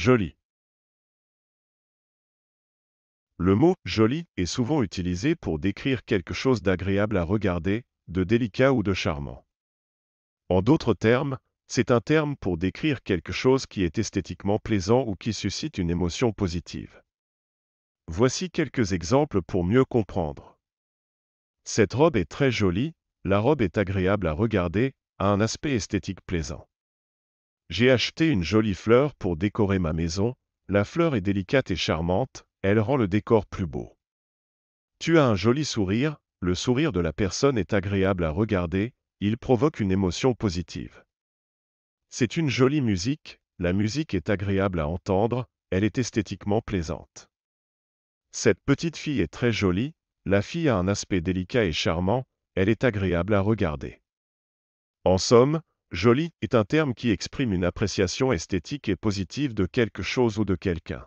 joli. Le mot joli est souvent utilisé pour décrire quelque chose d'agréable à regarder, de délicat ou de charmant. En d'autres termes, c'est un terme pour décrire quelque chose qui est esthétiquement plaisant ou qui suscite une émotion positive. Voici quelques exemples pour mieux comprendre. Cette robe est très jolie, la robe est agréable à regarder, a un aspect esthétique plaisant. J'ai acheté une jolie fleur pour décorer ma maison, la fleur est délicate et charmante, elle rend le décor plus beau. Tu as un joli sourire, le sourire de la personne est agréable à regarder, il provoque une émotion positive. C'est une jolie musique, la musique est agréable à entendre, elle est esthétiquement plaisante. Cette petite fille est très jolie, la fille a un aspect délicat et charmant, elle est agréable à regarder. En somme, Joli est un terme qui exprime une appréciation esthétique et positive de quelque chose ou de quelqu'un.